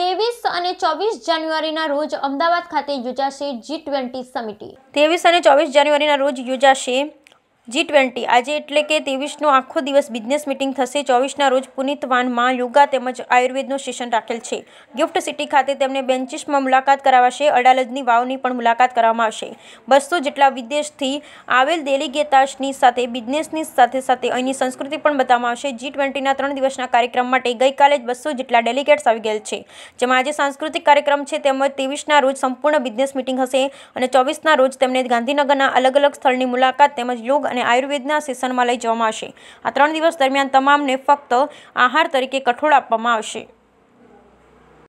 ત્રેવીસ અને ચોવીસ જાન્યુઆરીના રોજ અમદાવાદ ખાતે યોજાશે જી ટ્વેન્ટી સમિટી તેવીસ અને ચોવીસ જાન્યુઆરીના રોજ યોજાશે જી ટ્વેન્ટી આજે એટલે કે ત્રેવીસનો આખો દિવસ બિઝનેસ મિટિંગ થશે ચોવીસના રોજ પુનિત વાનમાં યોગા તેમજ આયુર્વેદનું સેશન રાખેલ છે ગિફ્ટ સિટી ખાતે તેમને બેન્ચીસમાં મુલાકાત કરાવાશે અડાલજની વાવની પણ મુલાકાત કરવામાં આવશે બસો જેટલા વિદેશથી આવેલ ડેલિગેટાસની સાથે બિઝનેસની સાથે સાથે અહીંની સંસ્કૃતિ પણ બતાવવામાં આવશે જી ટ્વેન્ટીના ત્રણ દિવસના કાર્યક્રમ માટે ગઈકાલે જ બસો જેટલા ડેલિગેટ્સ આવી ગયેલ છે જેમાં આજે સાંસ્કૃતિક કાર્યક્રમ છે તેમજ ત્રેવીસના રોજ સંપૂર્ણ બિઝનેસ મિટિંગ હશે અને ચોવીસના રોજ તેમને ગાંધીનગરના અલગ અલગ સ્થળની મુલાકાત તેમજ યોગ અને અને આયુર્વેદના સેશનમાં લઈ જવામાં આવશે આ ત્રણ દિવસ દરમિયાન તમામને ફક્ત આહાર તરીકે કઠોળ આપવામાં આવશે